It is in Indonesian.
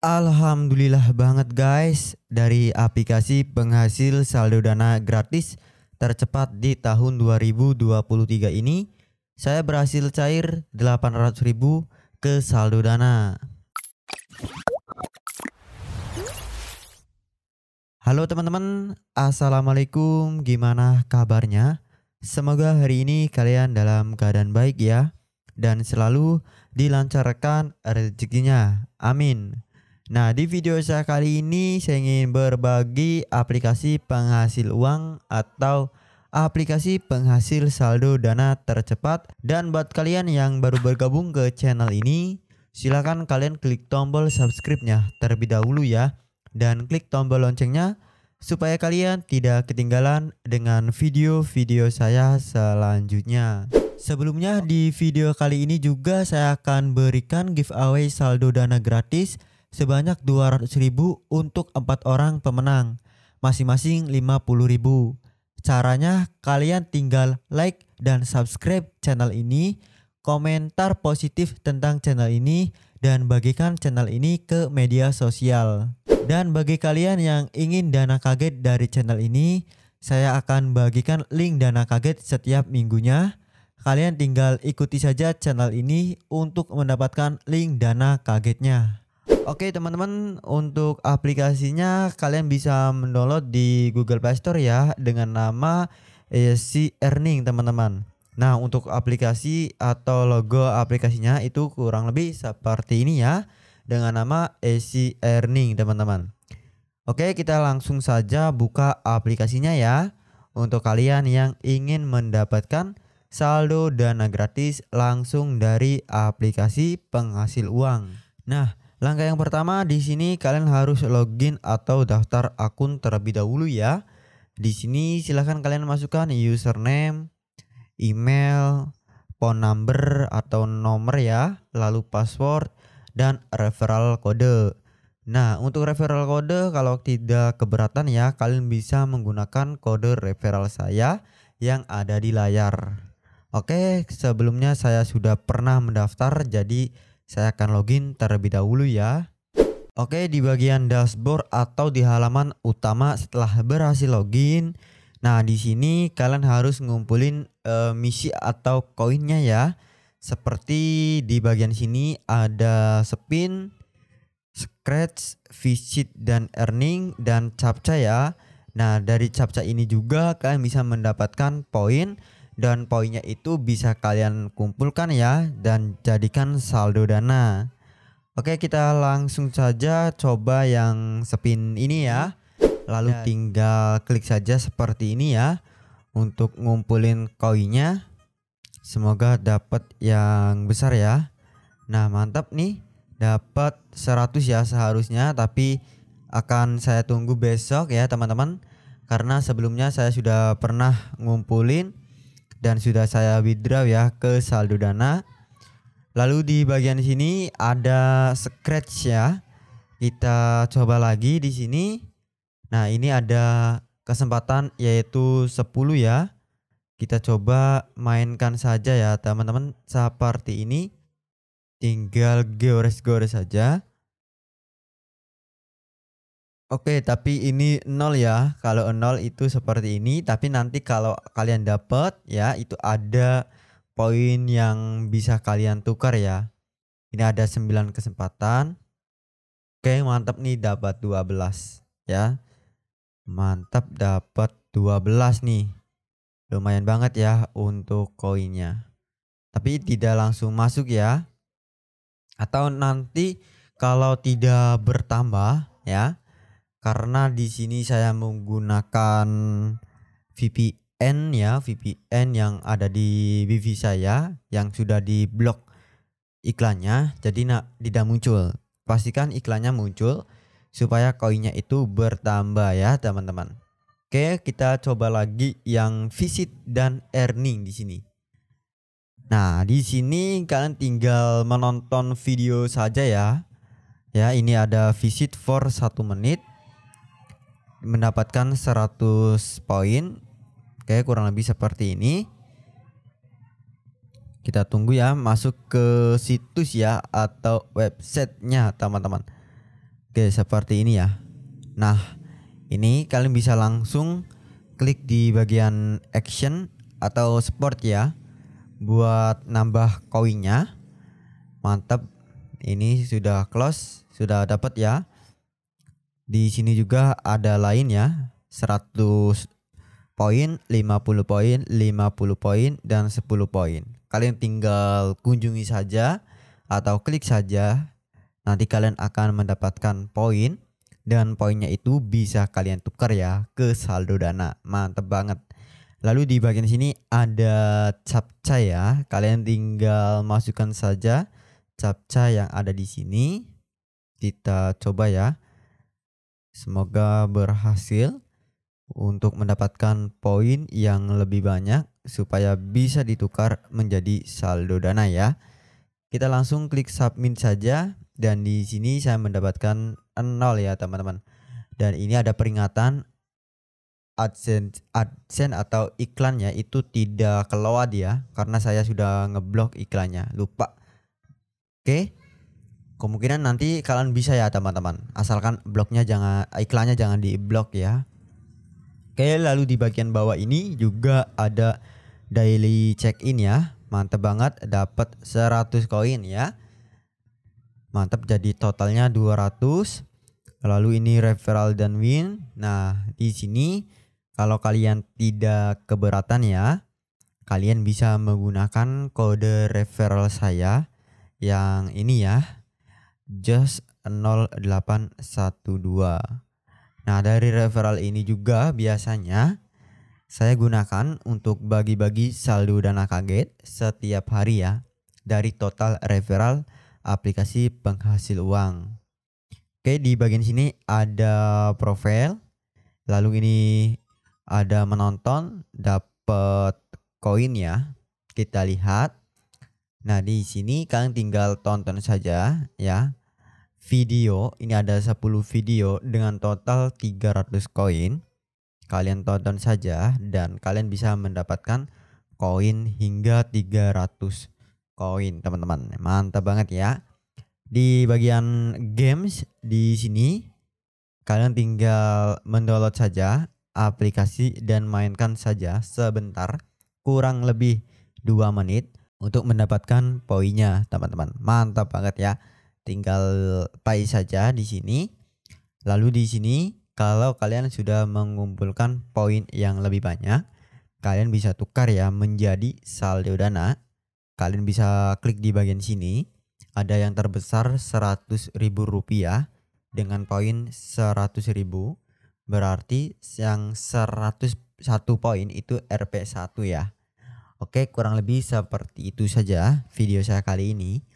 Alhamdulillah banget guys dari aplikasi penghasil saldo dana gratis tercepat di tahun 2023 ini saya berhasil cair 800.000 ke saldo dana. Halo teman-teman, Assalamualaikum gimana kabarnya? Semoga hari ini kalian dalam keadaan baik ya dan selalu dilancarkan rezekinya. Amin. Nah, di video saya kali ini saya ingin berbagi aplikasi penghasil uang atau aplikasi penghasil saldo dana tercepat. Dan buat kalian yang baru bergabung ke channel ini, silakan kalian klik tombol subscribe-nya terlebih dahulu ya dan klik tombol loncengnya supaya kalian tidak ketinggalan dengan video-video saya selanjutnya. Sebelumnya di video kali ini juga saya akan berikan giveaway saldo dana gratis sebanyak 200 ribu untuk empat orang pemenang, masing-masing 50 ribu. Caranya kalian tinggal like dan subscribe channel ini, komentar positif tentang channel ini, dan bagikan channel ini ke media sosial. Dan bagi kalian yang ingin dana kaget dari channel ini, saya akan bagikan link dana kaget setiap minggunya. Kalian tinggal ikuti saja channel ini untuk mendapatkan link dana kagetnya. Oke teman-teman untuk aplikasinya kalian bisa mendownload di Google Play Store ya dengan nama ESC eh, Earning teman-teman. Nah untuk aplikasi atau logo aplikasinya itu kurang lebih seperti ini ya dengan nama ESC eh, Earning teman-teman. Oke kita langsung saja buka aplikasinya ya untuk kalian yang ingin mendapatkan saldo dana gratis langsung dari aplikasi penghasil uang. Nah Langkah yang pertama di sini kalian harus login atau daftar akun terlebih dahulu ya. Di sini silahkan kalian masukkan username, email, phone number atau nomor ya, lalu password dan referral kode. Nah, untuk referral kode kalau tidak keberatan ya, kalian bisa menggunakan kode referral saya yang ada di layar. Oke, sebelumnya saya sudah pernah mendaftar jadi saya akan login terlebih dahulu ya. Oke, di bagian dashboard atau di halaman utama setelah berhasil login. Nah, di sini kalian harus ngumpulin e, misi atau koinnya ya. Seperti di bagian sini ada spin, scratch, visit dan earning dan captcha ya. Nah, dari captcha ini juga kalian bisa mendapatkan poin dan poinnya itu bisa kalian kumpulkan ya dan jadikan saldo dana. Oke, kita langsung saja coba yang spin ini ya. Lalu dan ya. tinggal klik saja seperti ini ya untuk ngumpulin koinnya. Semoga dapat yang besar ya. Nah, mantap nih. Dapat 100 ya seharusnya, tapi akan saya tunggu besok ya, teman-teman. Karena sebelumnya saya sudah pernah ngumpulin dan sudah saya withdraw ya ke saldo dana. Lalu di bagian sini ada scratch ya. Kita coba lagi di sini. Nah, ini ada kesempatan yaitu 10 ya. Kita coba mainkan saja ya teman-teman seperti ini. Tinggal gores-gores saja. -gores Oke, okay, tapi ini nol ya. Kalau nol itu seperti ini, tapi nanti kalau kalian dapat ya itu ada poin yang bisa kalian tukar ya. Ini ada 9 kesempatan. Oke, okay, mantap nih dapat 12 ya. Mantap dapat 12 nih. Lumayan banget ya untuk koinnya. Tapi tidak langsung masuk ya. Atau nanti kalau tidak bertambah ya karena di sini saya menggunakan VPN ya, VPN yang ada di wifi saya yang sudah di blok iklannya, jadi nak tidak muncul. Pastikan iklannya muncul supaya koinnya itu bertambah ya teman-teman. Oke, kita coba lagi yang visit dan earning di sini. Nah, di sini kalian tinggal menonton video saja ya. Ya, ini ada visit for satu menit mendapatkan 100 poin kayak kurang lebih seperti ini kita tunggu ya masuk ke situs ya atau websitenya teman-teman oke seperti ini ya nah ini kalian bisa langsung klik di bagian action atau sport ya buat nambah koinnya mantap ini sudah close sudah dapat ya di sini juga ada lainnya 100 poin, 50 poin, 50 poin dan 10 poin. Kalian tinggal kunjungi saja atau klik saja. Nanti kalian akan mendapatkan poin dan poinnya itu bisa kalian tukar ya ke saldo dana. Mantep banget. Lalu di bagian sini ada captcha ya. Kalian tinggal masukkan saja captcha yang ada di sini. Kita coba ya Semoga berhasil untuk mendapatkan poin yang lebih banyak supaya bisa ditukar menjadi saldo dana ya. Kita langsung klik submit saja dan di sini saya mendapatkan 0 ya teman-teman. Dan ini ada peringatan AdSense, AdSense atau iklannya itu tidak keluar dia ya, karena saya sudah ngeblok iklannya. Lupa. Oke. Okay kemungkinan nanti kalian bisa ya teman-teman asalkan bloknya jangan iklannya jangan di blok ya oke lalu di bagian bawah ini juga ada daily check in ya mantep banget dapat 100 koin ya mantep jadi totalnya 200 lalu ini referral dan win nah di sini kalau kalian tidak keberatan ya kalian bisa menggunakan kode referral saya yang ini ya just 0812. Nah, dari referral ini juga biasanya saya gunakan untuk bagi-bagi saldo dana kaget setiap hari ya dari total referral aplikasi penghasil uang. Oke, di bagian sini ada profil, lalu ini ada menonton, dapat koin ya. Kita lihat. Nah, di sini kalian tinggal tonton saja ya video ini ada 10 video dengan total 300 koin kalian tonton saja dan kalian bisa mendapatkan koin hingga 300 koin teman-teman mantap banget ya di bagian games di sini kalian tinggal mendownload saja aplikasi dan mainkan saja sebentar kurang lebih 2 menit untuk mendapatkan poinnya teman-teman mantap banget ya tinggal pay saja di sini. Lalu di sini kalau kalian sudah mengumpulkan poin yang lebih banyak, kalian bisa tukar ya menjadi saldo dana. Kalian bisa klik di bagian sini. Ada yang terbesar Rp100.000 dengan poin 100.000. Berarti yang 101 poin itu RP1 ya. Oke, kurang lebih seperti itu saja video saya kali ini.